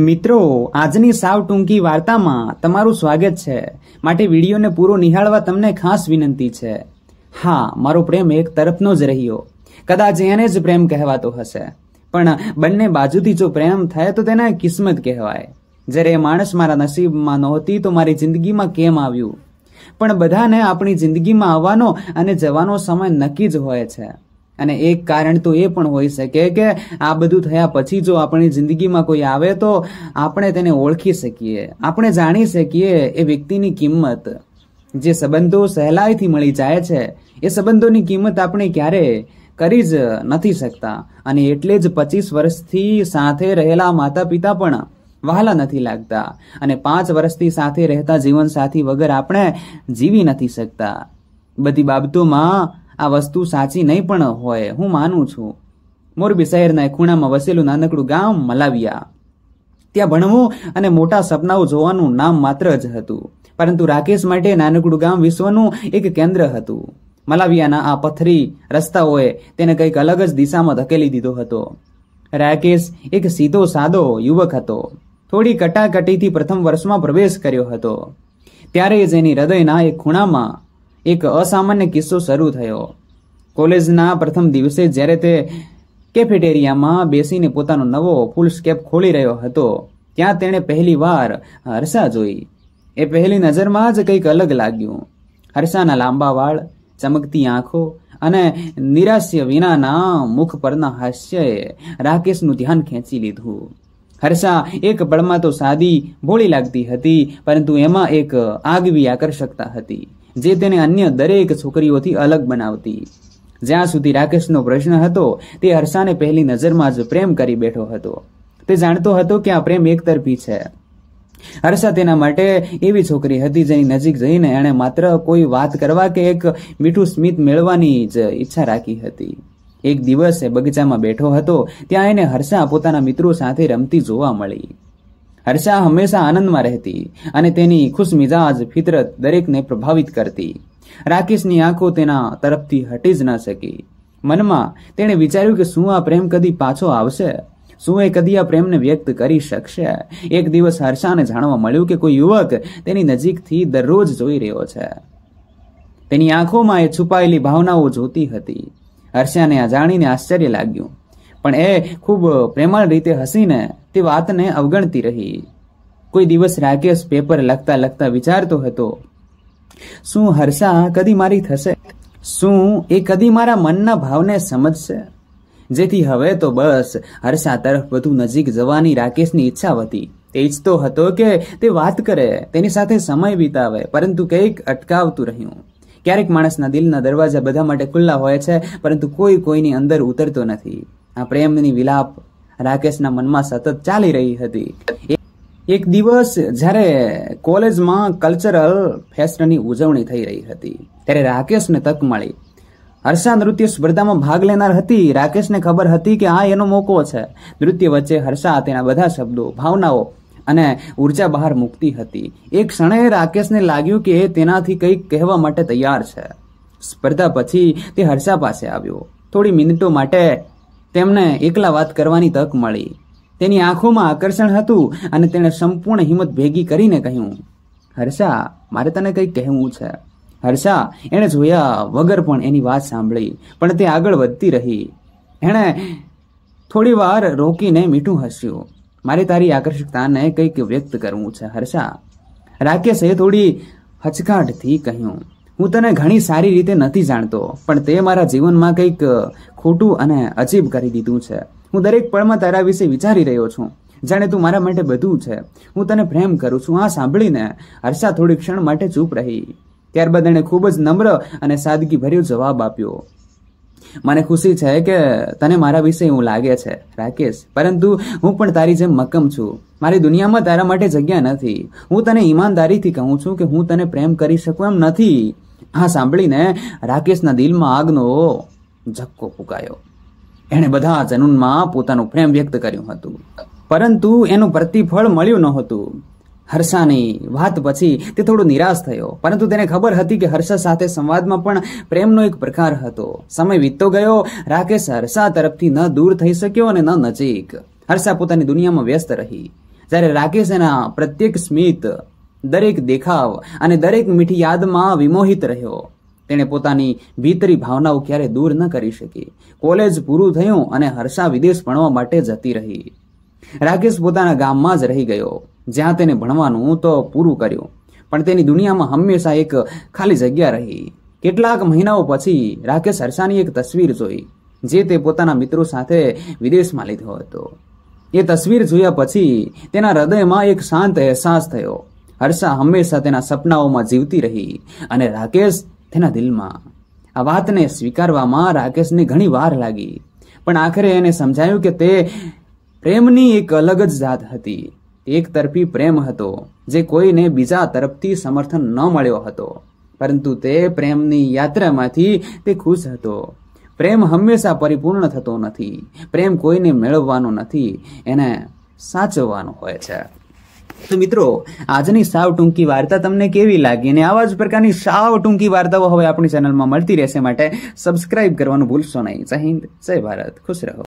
મિત્રો આજની સાવ ટૂંકી વાર્તામાં તમારું સ્વાગત છે માટે વિડીયોને પૂરો નિહાળવા તમને ખાસ વિનંતી છે હા મારો પ્રેમ એક તરફનો જ રહ્યો કદાચ એને જ પ્રેમ કહેવાતો હશે પણ બંને બાજુથી જો પ્રેમ થાય તો તેને કિસ્મત કહેવાય જ્યારે એ માણસ મારા નસીબમાં નહોતી તો મારી જિંદગીમાં કેમ આવ્યું પણ બધાને આપણી જિંદગીમાં આવવાનો અને જવાનો સમય નક્કી જ હોય છે અને એક કારણ તો એ પણ હોઈ શકે કે આ બધું થયા પછી જો આપણી જિંદગીમાં કોઈ આવે તો આપણે તેને ઓળખી શકીએ આપણે જાણી શકીએ એ વ્યક્તિની કિંમત જે સંબંધો સહેલાઈથી મળી જાય છે એ સંબંધોની કિંમત આપણે ક્યારે કરી જ નથી શકતા અને એટલે જ પચીસ વર્ષથી સાથે રહેલા માતા પિતા પણ વહાલા નથી લાગતા અને પાંચ વર્ષથી સાથે રહેતા જીવનસાથી વગર આપણે જીવી નથી શકતા બધી બાબતોમાં આ વસ્તુ સાચી નહીં પણ હોય હું માનું છું મોરબી શહેરના ખૂણામાં વસેલું નાનકડું ગામ મલાવિયા ત્યાં ભણવું અને મોટા સપનાઓ જોવાનું નામ માત્ર જ હતું પરંતુ રાકેશ માટે નાનકડું ગામ વિશ્વનું એક કેન્દ્ર હતું મલાવિયાના આ પથરી રસ્તાઓએ તેને કંઈક અલગ જ દિશામાં ધકેલી દીધો હતો રાકેશ એક સીધો સાદો યુવક હતો થોડી કટાકટીથી પ્રથમ વર્ષમાં પ્રવેશ કર્યો હતો ત્યારે જ એની હૃદયના એક ખૂણામાં એક અસામાન્ય કિસ્સો શરૂ થયો કોલેજના પ્રથમ દિવસે જ્યારે તે કેફેટેરિયામાં બેસીને પોતાનો નવો ફૂલ સ્કેપ ખોલી રહ્યો હતો ત્યાં તેણે પહેલીવાર હર્ષા જોઈ એ પહેલી નજરમાં જ કંઈક અલગ લાગ્યું હર્ષાના લાંબા વાળ ચમકતી આંખો અને નિરાશ્ય વિનાના મુખ પરના હાસ્યએ રાકેશનું ધ્યાન ખેંચી લીધું હર્ષા એક પળમાં તો સાદી ભોળી લાગતી હતી પરંતુ એમાં એક આગવી આકર્ષકતા હતી જે તેને અન્ય દરેક છોકરીઓથી અલગ બનાવતી જ્યાં સુધી રાકેશનો પ્રશ્ન હતો તે હર્ષાને પહેલી નજરમાં જ પ્રેમ કરી બેઠો હતો તે જાણતો હતો કે આ પ્રેમ એકતરફી છે હર્ષા તેના માટે એવી છોકરી હતી જેની નજીક જઈને એણે માત્ર કોઈ વાત કરવા કે એક મીઠું સ્મિત મેળવવાની જ ઈચ્છા રાખી હતી એક દિવસ બગીચામાં બેઠો હતો ત્યાં એને હર્ષા પોતાના મિત્રો સાથે રમતી જોવા મળી હર્ષા હંમેશા આનંદમાં રહેતી અને તેની ખુશમિજાજ ફિતરત દરેકને પ્રભાવિત કરતી રાકેશની આંખો તેના તરફથી હટી જ ન શકી મનમાં તેણે વિચાર્યું કે શું આ પ્રેમ કદી પાછો આવશે શું એ કદી આ પ્રેમને વ્યક્ત કરી શકશે એક દિવસ હર્ષાને જાણવા મળ્યું કે કોઈ યુવક તેની નજીકથી દરરોજ જોઈ રહ્યો છે તેની આંખોમાં એ છુપાયેલી ભાવનાઓ જોતી હતી હર્ષાને આ જાણીને આશ્ચર્ય લાગ્યું પણ એ ખૂબ પ્રેમાળ રીતે હસીને તે વાતને અવગણતી રહી કોઈ દિવસ રાકેશ પેપર લખતા લખતા વિચારતો હતો શું હર્ષા કદી મારી થશે શું એ કદી મારા મનના ભાવને સમજશે જેથી હવે તો બસ હર્ષા તરફ વધુ નજીક જવાની રાકેશની ઈચ્છા હતી તે ઈચ્છતો હતો કે તે વાત કરે તેની સાથે સમય વિતાવે પરંતુ કંઈક અટકાવતું રહ્યું ક્યારેક માણસના દિલના દરવાજા બધા માટે ખુલ્લા હોય છે પરંતુ કોઈ કોઈની અંદર ઉતરતો નથી આ પ્રેમની વિલાપ રાકેશના મનમાં સતત ચાલી રહી હતી એક દિવસ જ્યારે કોલેજમાં કલ્ચરલ ફેસ્ટની ઉજવણી થઈ રહી હતી ત્યારે રાકેશને તક મળી હર્ષા નૃત્ય સ્પર્ધામાં ભાગ લેનાર હતી રાકેશને ખબર હતી કે આ એનો મોકો છે નૃત્ય વચ્ચે હર્ષા તેના બધા શબ્દો ભાવનાઓ અને ઉર્જા બહાર મૂકતી હતી એક ક્ષણે રાકેશને લાગ્યું કે તેનાથી કંઈક કહેવા માટે તૈયાર છે સ્પર્ધા પછી તે હર્ષા પાસે આવ્યો થોડી મિનિટો માટે તેમને એકલા વાત કરવાની તક મળી તેની આંખોમાં આકર્ષણ હતું અને તેણે સંપૂર્ણ હિંમત ભેગી કરીને કહ્યું હર્ષા મારે તને કંઈક કહેવું છે હર્ષા એણે જોયા વગર પણ એની વાત સાંભળી પણ તે આગળ વધતી રહી એણે થોડી વાર રોકીને મીઠું હસ્યું મારે તારી આકર્ષકતાને કંઈક વ્યક્ત કરવું છે હર્ષા રાકેશે થોડી હચકાટથી કહ્યું હું તને ઘણી સારી રીતે નથી જાણતો પણ તે મારા જીવનમાં કંઈક ખોટું અને અજીબ કરી દીધું છે હું દરેક પળમાં તારા વિશે વિચારી રહ્યો છું જાણે તું મારા માટે બધું છે હું તને પ્રેમ કરું છું આ સાંભળીને હર્ષા થોડી ક્ષણ માટે ચૂપ રહી ત્યારબાદ એણે ખૂબ જ નમ્ર અને સાદગી ભર્યો જવાબ આપ્યો મને ખુશી છે કે તને મારા વિશે એવું લાગે છે રાકેશ પરંતુ હું પણ તારી જેમ મક્કમ છું મારી દુનિયામાં તારા માટે જગ્યા નથી હું તને ઈમાનદારીથી કહું છું કે હું તને પ્રેમ કરી શકું એમ નથી હા સાંભળીને રાકેશના દિલમાં આગનો ઝક્કો પુકાયો એણે બધા જનુનમાં પોતાનું પ્રેમ વ્યક્ત કર્યું હતું પરંતુ એનું પ્રતિફળ મળ્યું નહોતું હર્ષાની વાત પછી તે થોડો નિરાશ થયો પરંતુ તેને ખબર હતી કે હર્ષા સાથે સંવાદમાં પણ પ્રેમનો એક પ્રકાર હતો સમય વીતતો ગયો રાકેશ હર્ષા તરફથી ન દૂર થઈ શક્યો અને ન નજીક હર્ષા પોતાની દુનિયામાં વ્યસ્ત રહી જ્યારે રાકેશ એના પ્રત્યેક સ્મિત દરેક દેખાવ અને દરેક મીઠી યાદમાં વિમોહિત રહ્યો તેણે પોતાની ભીતરી ભાવનાઓ ક્યારે દૂર ન કરી શકી કોલેજ પૂરું થયું અને હર્ષા વિદેશ ભણવા માટે જતી રહી રાકેશ પોતાના ગામમાં જ રહી ગયો જ્યાં તેને ભણવાનું તો પૂરું કર્યું પણ તેની દુનિયામાં હંમેશા એક ખાલી જગ્યા રહી કેટલાક મહિનાઓ પછી રાકેશ હર્ષાની એક તસવીર જોઈ જે તે પોતાના મિત્રો સાથે વિદેશમાં લીધો હતો એ તસવીર જોયા પછી તેના હૃદયમાં એક શાંત અહેસાસ થયો હર્ષા હંમેશા તેના સપનાઓમાં જીવતી રહી અને રાકેશ તેના દિલમાં આ વાતને સ્વીકારવામાં રાકેશને ઘણી વાર લાગી પણ આખરે એને સમજાયું કે તે પ્રેમની એક અલગ જ જાત હતી એક તરફી પ્રેમ હતો જે કોઈને બીજા તરફથી સમર્થન ન મળ્યો હતો પરંતુ તે પ્રેમની યાત્રામાંથી તે ખુશ હતો પ્રેમ હંમેશા પરિપૂર્ણ થતો નથી પ્રેમ કોઈને મેળવવાનો નથી એને સાચવવાનો હોય છે તો મિત્રો આજની સાવ ટૂંકી વાર્તા તમને કેવી લાગી અને આવા જ પ્રકારની સાવ ટૂંકી વાર્તાઓ હવે આપણી ચેનલમાં મળતી રહેશે માટે સબસ્ક્રાઇબ કરવાનું ભૂલશો નહીં જય હિન્દ જય ભારત ખુશ રહો